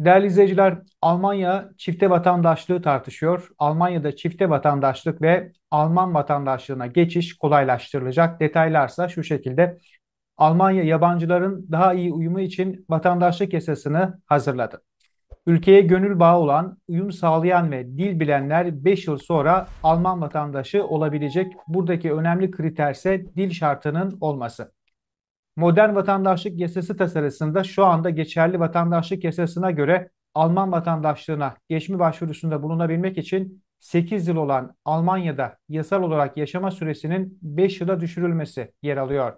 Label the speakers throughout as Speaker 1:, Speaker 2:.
Speaker 1: Değerli izleyiciler, Almanya çifte vatandaşlığı tartışıyor. Almanya'da çifte vatandaşlık ve Alman vatandaşlığına geçiş kolaylaştırılacak. Detaylarsa şu şekilde. Almanya yabancıların daha iyi uyumu için vatandaşlık yasasını hazırladı. Ülkeye gönül bağı olan, uyum sağlayan ve dil bilenler 5 yıl sonra Alman vatandaşı olabilecek. Buradaki önemli kriterse dil şartının olması modern vatandaşlık yasası tasarısında şu anda geçerli vatandaşlık yasasına göre Alman vatandaşlığına geçme başvurusunda bulunabilmek için 8 yıl olan Almanya'da yasal olarak yaşama süresinin 5 yıla düşürülmesi yer alıyor.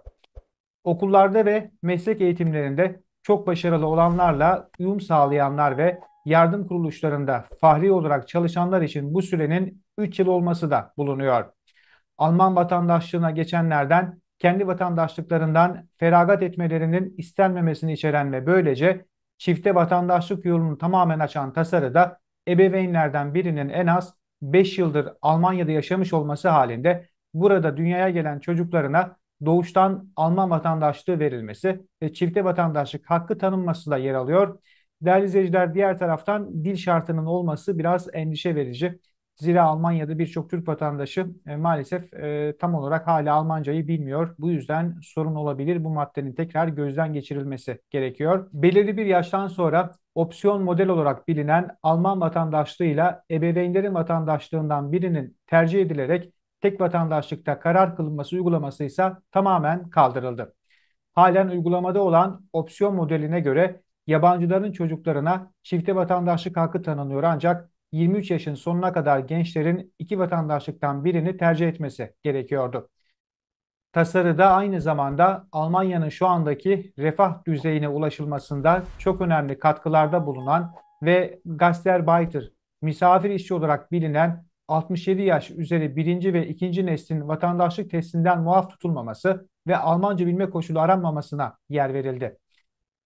Speaker 1: Okullarda ve meslek eğitimlerinde çok başarılı olanlarla uyum sağlayanlar ve yardım kuruluşlarında fahri olarak çalışanlar için bu sürenin 3 yıl olması da bulunuyor. Alman vatandaşlığına geçenlerden kendi vatandaşlıklarından feragat etmelerinin istenmemesini içeren ve böylece çifte vatandaşlık yolunu tamamen açan tasarıda ebeveynlerden birinin en az 5 yıldır Almanya'da yaşamış olması halinde burada dünyaya gelen çocuklarına doğuştan Alman vatandaşlığı verilmesi ve çifte vatandaşlık hakkı tanınması da yer alıyor. Değerli izleyiciler diğer taraftan dil şartının olması biraz endişe verici. Zira Almanya'da birçok Türk vatandaşı e, maalesef e, tam olarak hala Almancayı bilmiyor. Bu yüzden sorun olabilir. Bu maddenin tekrar gözden geçirilmesi gerekiyor. Belirli bir yaştan sonra opsiyon model olarak bilinen Alman vatandaşlığıyla ebeveynlerin vatandaşlığından birinin tercih edilerek tek vatandaşlıkta karar kılınması uygulaması ise tamamen kaldırıldı. Halen uygulamada olan opsiyon modeline göre yabancıların çocuklarına çifte vatandaşlık hakkı tanınıyor ancak 23 yaşın sonuna kadar gençlerin iki vatandaşlıktan birini tercih etmesi gerekiyordu. Tasarıda aynı zamanda Almanya'nın şu andaki refah düzeyine ulaşılmasında çok önemli katkılarda bulunan ve Gastarbeiter, misafir işçi olarak bilinen 67 yaş üzeri birinci ve ikinci neslin vatandaşlık testinden muaf tutulmaması ve Almanca bilme koşulu aranmamasına yer verildi.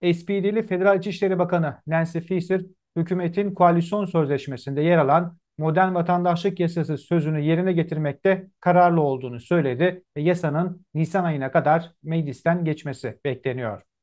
Speaker 1: SPD'li Federal İçişleri Bakanı Nancy Faeser, hükümetin koalisyon sözleşmesinde yer alan modern vatandaşlık yasası sözünü yerine getirmekte kararlı olduğunu söyledi ve yasanın Nisan ayına kadar meclisten geçmesi bekleniyor.